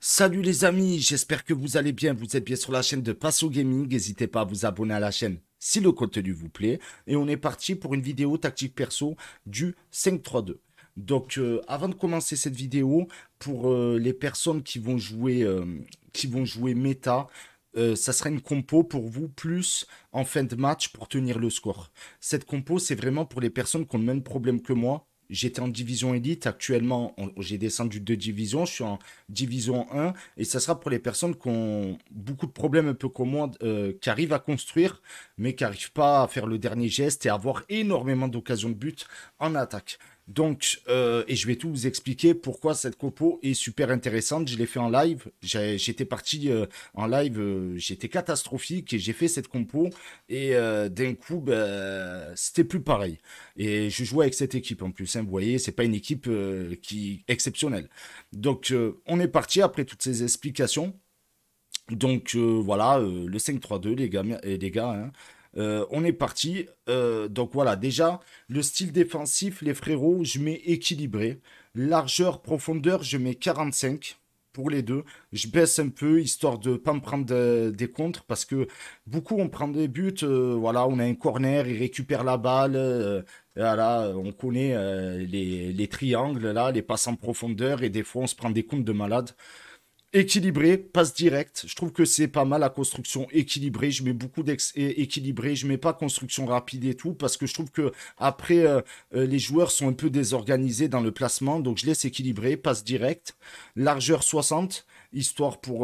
Salut les amis, j'espère que vous allez bien, vous êtes bien sur la chaîne de Passo Gaming, n'hésitez pas à vous abonner à la chaîne si le contenu vous plaît, et on est parti pour une vidéo tactique perso du 5-3-2. Donc euh, avant de commencer cette vidéo, pour euh, les personnes qui vont jouer, euh, qui vont jouer méta, ça sera une compo pour vous plus en fin de match pour tenir le score. Cette compo, c'est vraiment pour les personnes qui ont le même problème que moi, j'étais en division élite. Actuellement, j'ai descendu de division. Je suis en division 1. Et ça sera pour les personnes qui ont beaucoup de problèmes un peu comme moi, euh, qui arrivent à construire, mais qui n'arrivent pas à faire le dernier geste et avoir énormément d'occasions de but en attaque. Donc, euh, et je vais tout vous expliquer pourquoi cette compo est super intéressante. Je l'ai fait en live. J'étais parti euh, en live, euh, j'étais catastrophique et j'ai fait cette compo. Et d'un coup, bah, c'était plus pareil. Et je jouais avec cette équipe en plus. Hein, vous voyez, c'est pas une équipe qui exceptionnelle. Donc, on est parti après toutes ces explications. Donc voilà, le 5-3-2, les gars, les gars hein, euh, on est parti. Euh, donc voilà, déjà, le style défensif, les frérots, je mets équilibré. Largeur, profondeur, je mets 45 pour les deux. Je baisse un peu, histoire de ne pas me prendre des contres, parce que beaucoup, on prend des buts. Euh, voilà, on a un corner, il récupère la balle. voilà, on connaît les, les, triangles, là, les passes en profondeur, et des fois, on se prend des comptes de malade équilibré, passe direct. Je trouve que c'est pas mal la construction équilibrée. Je mets beaucoup d'ex équilibré. Je mets pas construction rapide et tout parce que je trouve que après euh, euh, les joueurs sont un peu désorganisés dans le placement. Donc je laisse équilibré, passe direct. largeur 60 histoire pour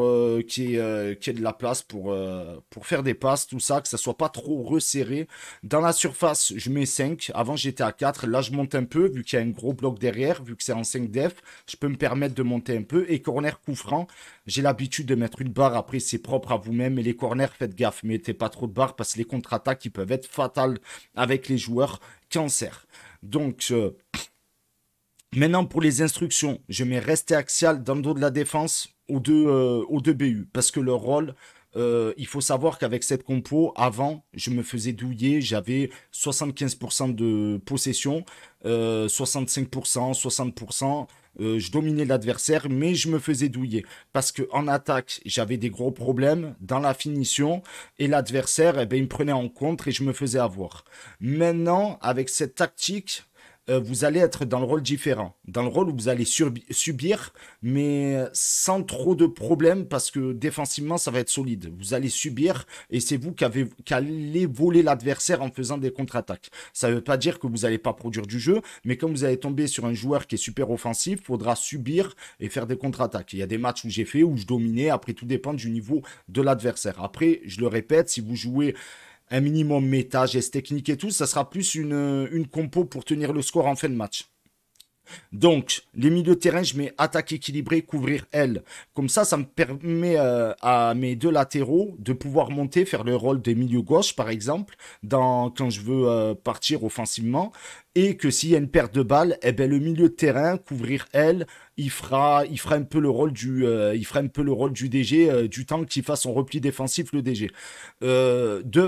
qu'il y, ait de la place pour, euh, pour faire des passes, tout ça, que ça soit pas trop resserré. Dans la surface, je mets 5. Avant, j'étais à 4. Là, je monte un peu, vu qu'il y a un gros bloc derrière, vu que c'est en 5 def, je peux me permettre de monter un peu. Et corner coup franc, j'ai l'habitude de mettre une barre. Après, c'est propre à vous-même. Et les corners, faites gaffe, mettez pas trop de barres parce que les contre-attaques, ils peuvent être fatales avec les joueurs cancer. Donc... Euh, maintenant, pour les instructions, je mets rester axial dans le dos de la défense aux deux, euh, aux deux BU parce que leur rôle, euh, il faut savoir qu'avec cette compo, avant, je me faisais douiller, j'avais 75% de possession, 65%, euh, 60%. je dominais l'adversaire, mais je me faisais douiller. Parce que en attaque, j'avais des gros problèmes dans la finition, et l'adversaire, et eh ben, il me prenait en contre et je me faisais avoir. Maintenant, avec cette tactique, euh, vous allez être dans le rôle différent, dans le rôle où vous allez subir, mais sans trop de problèmes parce que défensivement, ça va être solide. Vous allez subir et c'est vous qui, qui allez voler l'adversaire en faisant des contre-attaques. Ça ne veut pas dire que vous n'allez pas produire du jeu, mais quand vous allez tomber sur un joueur qui est super offensif, il faudra subir et faire des contre-attaques. Il y a des matchs où j'ai fait, où je dominais, après tout dépend du niveau de l'adversaire. Après, je le répète, si vous jouez un minimum méta, geste technique et tout, ça sera plus une, compo pour tenir le score en fin de match. Donc, les milieux de terrain, je mets attaque équilibrée, couvrir L. Comme ça, ça me permet euh, à mes deux latéraux de pouvoir monter, faire le rôle des milieux gauche, par exemple, dans, quand je veux euh, partir offensivement. Et que s'il y a une perte de balles, et eh ben, le milieu de terrain, couvrir L, il fera, il fera un peu le rôle du, euh, il peu le rôle du DG euh, du temps qu'il fasse son repli défensif le DG. Euh, de,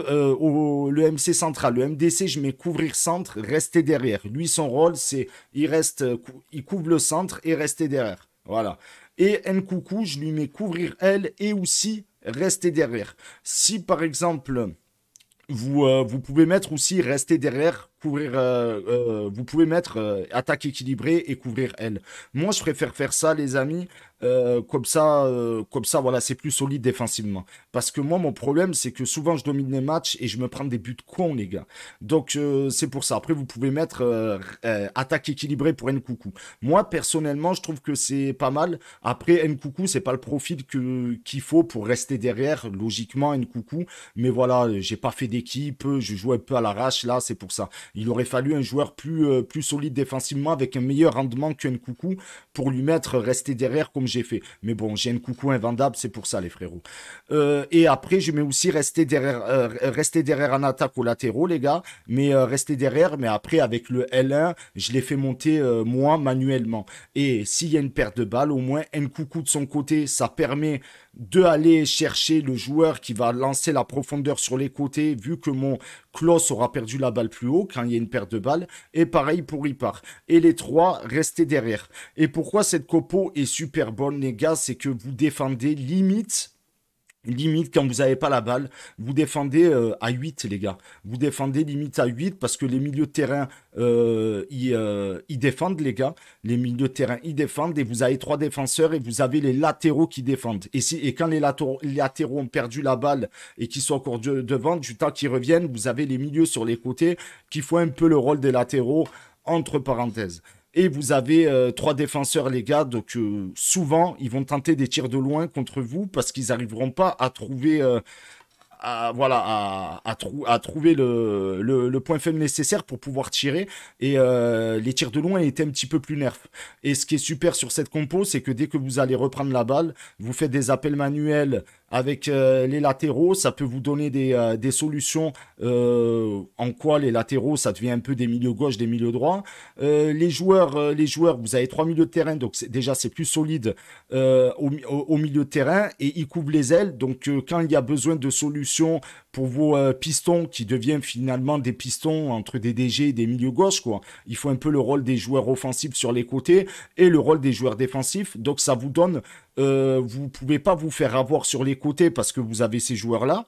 le MC central, le MDC, je mets couvrir centre, rester derrière. Lui, son rôle, c'est il reste, il couvre le centre et rester derrière. Voilà. Et Nkoukou, je lui mets couvrir elle et aussi rester derrière. Si par exemple vous, vous pouvez mettre aussi rester derrière couvrir, euh, euh, vous pouvez mettre euh, attaque équilibrée et couvrir elle. Moi, je préfère faire ça, les amis. comme ça, comme ça, voilà, c'est plus solide défensivement. Parce que moi, mon problème, c'est que souvent, je domine les matchs et je me prends des buts cons, les gars. Donc, c'est pour ça. Après, vous pouvez mettre attaque équilibrée pour Nkoukou. Moi, personnellement, je trouve que c'est pas mal. Après, Nkoukou, c'est pas le profil que qu'il faut pour rester derrière. Logiquement, Nkoukou, mais voilà, j'ai pas fait d'équipe, je joue un peu à l'arrache là, c'est pour ça. Il aurait fallu un joueur plus, euh, plus solide défensivement avec un meilleur rendement qu'un coucou pour lui mettre euh, rester derrière comme j'ai fait. Mais bon, j'ai un coucou invendable, c'est pour ça les frérots. Euh, et après, je mets aussi rester derrière, rester derrière en attaque au latéraux, les gars, mais rester derrière. Mais après, avec le L1, je l'ai fait monter moi manuellement. Et s'il y a une perte de balle, au moins un coucou de son côté, ça permet de aller chercher le joueur qui va lancer la profondeur sur les côtés, vu que mon clos aura perdu la balle plus haut quand il y a une perte de balle. Et pareil pour Ipar. Et les trois, restez derrière. Et pourquoi cette copo est super bonne, les gars, c'est que vous défendez limite Limite, quand vous n'avez pas la balle, vous défendez euh, à 8, les gars. Vous défendez limite à 8 parce que les milieux de terrain, ils, euh, ils, euh, défendent, les gars. Les milieux de terrain, ils défendent et vous avez trois défenseurs et vous avez les latéraux qui défendent. Et, si, et quand les latéraux, latéraux ont perdu la balle et qu'ils sont encore devant, du temps qu'ils reviennent, vous avez les milieux sur les côtés qui font un peu le rôle des latéraux, entre parenthèses. Et vous avez euh, trois défenseurs, les gars. Donc, euh, souvent, ils vont tenter des tirs de loin contre vous parce qu'ils n'arriveront pas à trouver. Euh, à, voilà, à, trouver le, point faible nécessaire pour pouvoir tirer. Et les tirs de loin étaient un petit peu plus nerfs. Et ce qui est super sur cette compo, c'est que dès que vous allez reprendre la balle, vous faites des appels manuels avec euh, les latéraux, ça peut vous donner des, euh, solutions euh, en quoi les latéraux, ça devient un peu des milieux gauche, des milieux droits. les joueurs, les joueurs, vous avez trois milieux de terrain, donc déjà c'est plus solide au, milieu de terrain et ils couvrent les ailes. Donc quand il y a besoin de solutions pour vos pistons qui deviennent finalement des pistons entre des DG et des milieux gauche, quoi. Il faut un peu le rôle des joueurs offensifs sur les côtés et le rôle des joueurs défensifs. Donc ça vous donne vous euh, vous pouvez pas vous faire avoir sur les côtés parce que vous avez ces joueurs-là.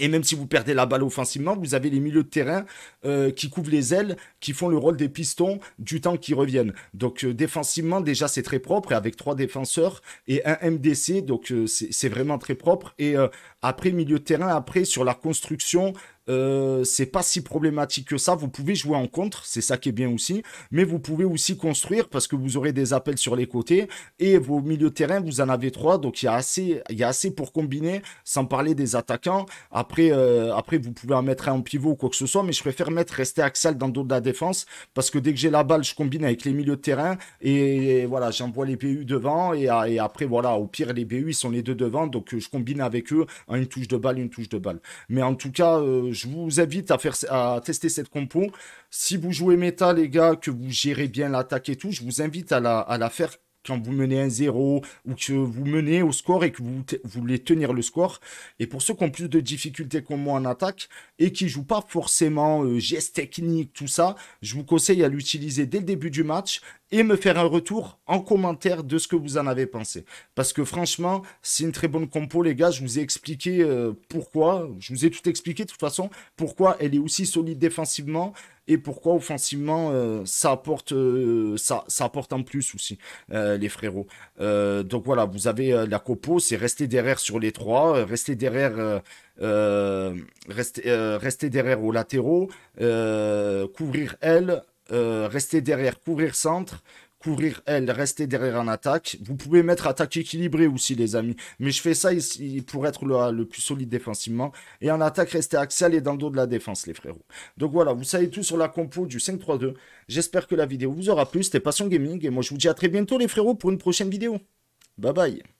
Et même si vous perdez la balle offensivement, vous avez les milieux de terrain euh, qui couvrent les ailes, qui font le rôle des pistons du temps qui reviennent. Donc euh, défensivement, déjà, c'est très propre, et avec trois défenseurs et un MDC, donc c'est vraiment très propre. Et après, milieu de terrain, après, sur la construction euh, c'est pas si problématique que ça. Vous pouvez jouer en contre, c'est ça qui est bien aussi, mais vous pouvez aussi construire parce que vous aurez des appels sur les côtés et vos milieux de terrain, vous en avez trois, donc il y a assez, il y a assez pour combiner. Sans parler des attaquants, après, euh, après vous pouvez en mettre un en pivot ou quoi que ce soit, mais je préfère mettre rester Axel dans le dos de la défense parce que dès que j'ai la balle, je combine avec les milieux de terrain et voilà, j'envoie les BU devant et, après voilà, au pire les BU ils sont les deux devant, donc euh, je combine avec eux une touche de balle, une touche de balle. Mais en tout cas, je vous invite à, faire, à tester cette compo. Si vous jouez méta, les gars, que vous gérez bien l'attaque et tout, je vous invite à la, à la faire quand vous menez un 0 ou que vous menez au score et que vous, voulez tenir le score. Et pour ceux qui ont plus de difficultés comme moi en attaque et qui jouent pas forcément euh, gestes techniques, tout ça, je vous conseille à l'utiliser dès le début du match et me faire un retour en commentaire de ce que vous en avez pensé. Parce que franchement, c'est une très bonne compo, les gars. Je vous ai expliqué euh, pourquoi. Je vous ai tout expliqué de toute façon. Pourquoi elle est aussi solide défensivement et pourquoi offensivement euh, ça apporte euh, ça, ça apporte en plus aussi les frérots. donc voilà, vous avez la compo. c'est rester derrière sur les trois, rester derrière rester, rester derrière aux latéraux, couvrir elle, euh, rester derrière, courir centre, courir elle, rester derrière en attaque. Vous pouvez mettre attaque équilibrée aussi, les amis. Mais je fais ça ici pour être le, plus solide défensivement. Et en attaque, rester axial et dans le dos de la défense, les frérots. Donc voilà, vous savez tout sur la compo du 5-3-2. J'espère que la vidéo vous aura plu. C'était Passion Gaming. Et moi, je vous dis à très bientôt, les frérots, pour une prochaine vidéo. Bye bye.